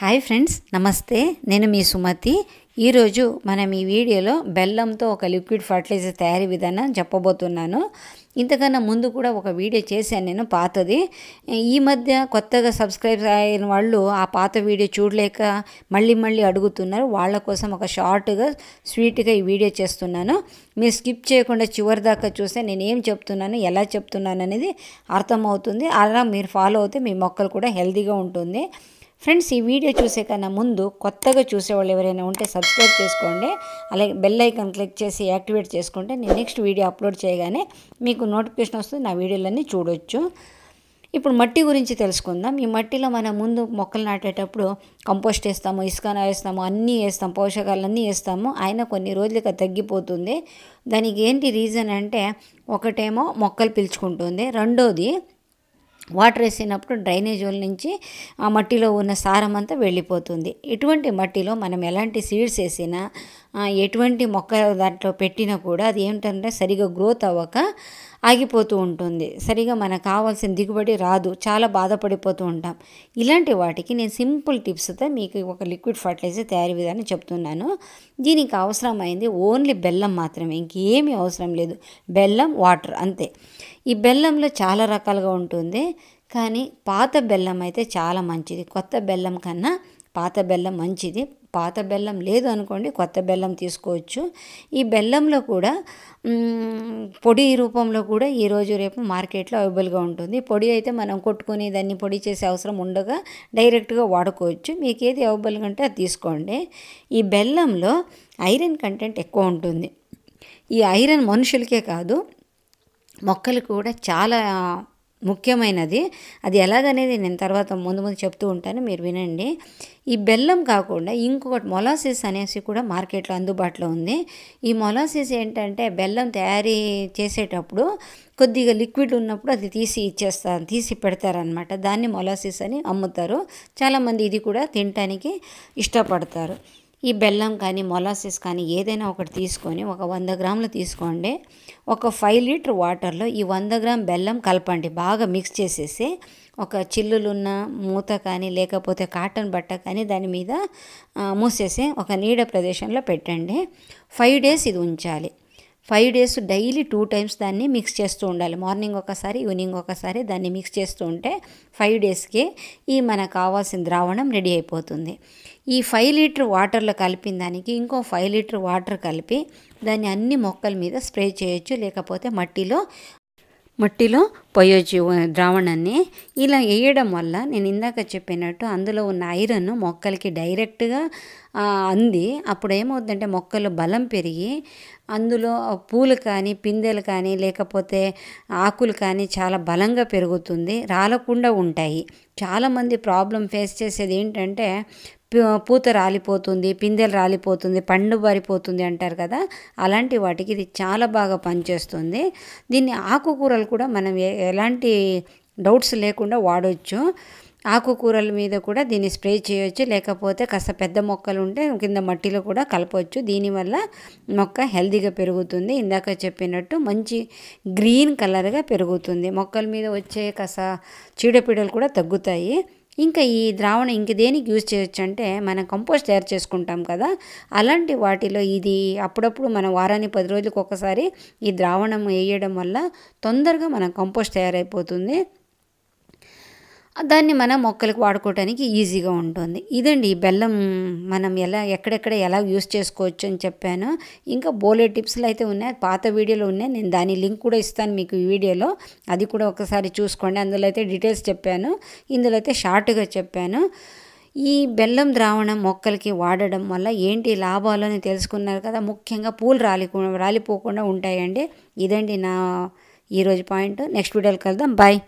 hi friends నమస్తే నేను మీ సుమతి ఈరోజు మనం ఈ వీడియోలో బెల్లంతో ఒక లిక్విడ్ ఫర్టిలైజర్ తయారీ విధానం చెప్పబోతున్నాను ఇంతకన్నా ముందు కూడా ఒక వీడియో చేశాను నేను పాతది ఈ మధ్య కొత్తగా సబ్స్క్రైబ్ అయిన వాళ్ళు ఆ పాత వీడియో చూడలేక మళ్ళీ మళ్ళీ అడుగుతున్నారు వాళ్ళ కోసం ఒక షార్ట్గా స్వీట్గా ఈ వీడియో చేస్తున్నాను మీరు స్కిప్ చేయకుండా చివరి దాకా చూస్తే నేను ఏం చెప్తున్నాను ఎలా చెప్తున్నాను అనేది అర్థమవుతుంది అలా మీరు ఫాలో అవుతే మీ మొక్కలు కూడా హెల్తీగా ఉంటుంది ఫ్రెండ్స్ ఈ వీడియో చూసే కన్నా ముందు కొత్తగా చూసేవాళ్ళు ఎవరైనా ఉంటే సబ్స్క్రైబ్ చేసుకోండి అలాగే బెల్ ఐకాన్ క్లిక్ చేసి యాక్టివేట్ చేసుకుంటే నేను నెక్స్ట్ వీడియో అప్లోడ్ చేయగానే మీకు నోటిఫికేషన్ వస్తుంది నా వీడియోలన్నీ చూడొచ్చు ఇప్పుడు మట్టి గురించి తెలుసుకుందాం ఈ మట్టిలో మనం ముందు మొక్కలు నాటేటప్పుడు కంపోస్ట్ వేస్తాము ఇసుకన వేస్తాము అన్నీ వేస్తాం పోషకాలన్నీ వేస్తాము ఆయన కొన్ని రోజులుగా తగ్గిపోతుంది దానికి ఏంటి రీజన్ అంటే ఒకటేమో మొక్కలు పిలుచుకుంటుంది రెండోది వాటర్ వేసినప్పుడు డ్రైనేజ్ హోల్ నుంచి ఆ మట్టిలో ఉన్న సారం అంతా వెళ్ళిపోతుంది ఇటువంటి మట్టిలో మనం ఎలాంటి సీడ్స్ వేసినా ఎటువంటి మొక్క దాంట్లో పెట్టినా కూడా అది ఏమిటంటే సరిగా గ్రోత్ అవ్వక ఆగిపోతూ ఉంటుంది సరిగా మనకు కావాల్సిన దిగుబడి రాదు చాలా బాధపడిపోతూ ఉంటాం ఇలాంటి వాటికి నేను సింపుల్ టిప్స్తో మీకు ఒక లిక్విడ్ ఫర్టిలైజర్ తయారీ విధానం చెప్తున్నాను దీనికి అవసరమైంది ఓన్లీ బెల్లం మాత్రమే ఇంకేమీ అవసరం లేదు బెల్లం వాటర్ అంతే ఈ బెల్లంలో చాలా రకాలుగా ఉంటుంది కానీ పాత బెల్లం అయితే చాలా మంచిది కొత్త బెల్లం కన్నా పాత బెల్లం మంచిది పాత బెల్లం లేదు అనుకోండి కొత్త బెల్లం తీసుకోవచ్చు ఈ బెల్లంలో కూడా పొడి రూపంలో కూడా ఈరోజు రేపు మార్కెట్లో అవైలబుల్గా ఉంటుంది పొడి అయితే మనం కొట్టుకుని దాన్ని పొడి చేసే అవసరం ఉండగా డైరెక్ట్గా వాడుకోవచ్చు మీకు ఏది అవైలబుల్గా ఉంటే అది తీసుకోండి ఈ బెల్లంలో ఐరన్ కంటెంట్ ఎక్కువ ఉంటుంది ఈ ఐరన్ మనుషులకే కాదు మొక్కలు కూడా చాలా ముఖ్యమైనది అది ఎలాగనేది నేను తర్వాత ముందు ముందు చెప్తూ ఉంటాను మీరు వినండి ఈ బెల్లం కాకుండా ఇంకొకటి మొలాసిస్ అనేసి కూడా మార్కెట్లో అందుబాటులో ఉంది ఈ మొలాసిస్ ఏంటంటే బెల్లం తయారీ చేసేటప్పుడు కొద్దిగా లిక్విడ్ ఉన్నప్పుడు అది తీసి ఇచ్చేస్తారు తీసి పెడతారనమాట దాన్ని మొలాసిస్ అని అమ్ముతారు చాలామంది ఇది కూడా తినటానికి ఇష్టపడతారు ఈ బెల్లం కానీ మొలాసిస్ కానీ ఏదైనా ఒకటి తీసుకొని ఒక వంద గ్రాములు తీసుకోండి ఒక ఫైవ్ లీటర్ వాటర్లో ఈ వంద గ్రామ్ బెల్లం కలపండి బాగా మిక్స్ చేసేసి ఒక చిల్లులున్న మూత కానీ లేకపోతే కాటన్ బట్ట కానీ దాని మీద మూసేసి ఒక నీడ ప్రదేశంలో పెట్టండి ఫైవ్ డేస్ ఇది ఉంచాలి five days daily two times దాన్ని మిక్స్ చేస్తూ ఉండాలి మార్నింగ్ ఒకసారి ఈవినింగ్ ఒకసారి దాన్ని మిక్స్ చేస్తూ ఉంటే ఫైవ్ డేస్కి ఈ మనకు కావాల్సిన ద్రావణం రెడీ అయిపోతుంది ఈ ఫైవ్ లీటర్ వాటర్లో కలిపిన దానికి ఇంకో ఫైవ్ లీటర్ వాటర్ కలిపి దాన్ని అన్ని మొక్కల మీద స్ప్రే చేయొచ్చు లేకపోతే మట్టిలో మట్టిలో పోయోజీవ ద్రావణాన్ని ఇలా వేయడం వల్ల నేను ఇందాక చెప్పినట్టు అందులో ఉన్న ఐరన్ మొక్కలకి డైరెక్ట్గా అంది అప్పుడు ఏమవుతుందంటే మొక్కలు బలం పెరిగి అందులో పూలు కానీ పిందెలు కానీ లేకపోతే ఆకులు కానీ చాలా బలంగా పెరుగుతుంది రాలకుండా ఉంటాయి చాలామంది ప్రాబ్లం ఫేస్ చేసేది ఏంటంటే పూత రాలిపోతుంది పిందెలు రాలిపోతుంది పండు బారిపోతుంది అంటారు కదా అలాంటి వాటికి ఇది చాలా బాగా పనిచేస్తుంది దీన్ని ఆకుకూరలు కూడా మనం ఎలాంటి డౌట్స్ లేకుండా వాడవచ్చు ఆకుకూరల మీద కూడా దీన్ని స్ప్రే చేయవచ్చు లేకపోతే కాస్త పెద్ద మొక్కలు ఉంటే కింద మట్టిలో కూడా కలపవచ్చు దీనివల్ల మొక్క హెల్దీగా పెరుగుతుంది ఇందాక చెప్పినట్టు మంచి గ్రీన్ కలర్గా పెరుగుతుంది మొక్కల మీద వచ్చే కాస్త చీడపీడలు కూడా తగ్గుతాయి ఇంకా ఈ ద్రావణం ఇంక దేనికి యూజ్ చేయొచ్చు అంటే మనం కంపోస్ట్ తయారు చేసుకుంటాం కదా అలాంటి వాటిలో ఇది అప్పుడప్పుడు మనం వారాన్ని పది రోజులకు ఒకసారి ఈ ద్రావణం వేయడం వల్ల తొందరగా మనం కంపోస్ట్ తయారైపోతుంది దాన్ని మనం మొక్కలకు వాడుకోవడానికి ఈజీగా ఉంటుంది ఇదండి ఈ బెల్లం మనం ఎలా ఎక్కడెక్కడ ఎలా యూస్ చేసుకోవచ్చు అని చెప్పాను ఇంకా బోలే టిప్స్లు అయితే ఉన్నాయి పాత వీడియోలో ఉన్నాయి నేను దాని లింక్ కూడా ఇస్తాను మీకు ఈ వీడియోలో అది కూడా ఒకసారి చూసుకోండి అందులో అయితే డీటెయిల్స్ చెప్పాను ఇందులో అయితే షార్ట్గా చెప్పాను ఈ బెల్లం ద్రావణం మొక్కలకి వాడడం వల్ల ఏంటి లాభాలు అని తెలుసుకున్నారు కదా ముఖ్యంగా పూలు రాలి రాలిపోకుండా ఉంటాయండి ఇదండి నా ఈరోజు పాయింట్ నెక్స్ట్ వీడియోలో కలుద్దాం బాయ్